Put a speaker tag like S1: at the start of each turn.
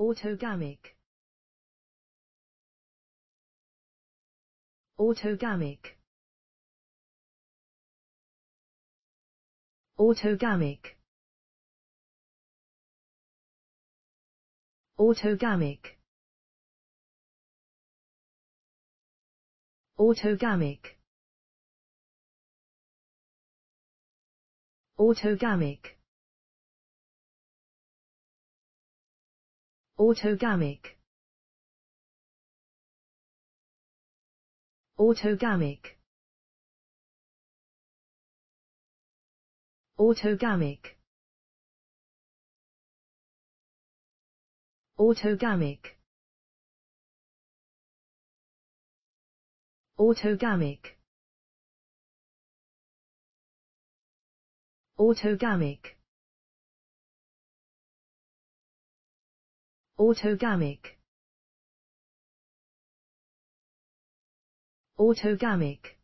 S1: Autogamic. Autogamic. Autogamic. Autogamic. Autogamic. Autogamic. Autogamic. Autogamic. Autogamic. Autogamic. Autogamic. Autogamic. Autogamic. Autogamic.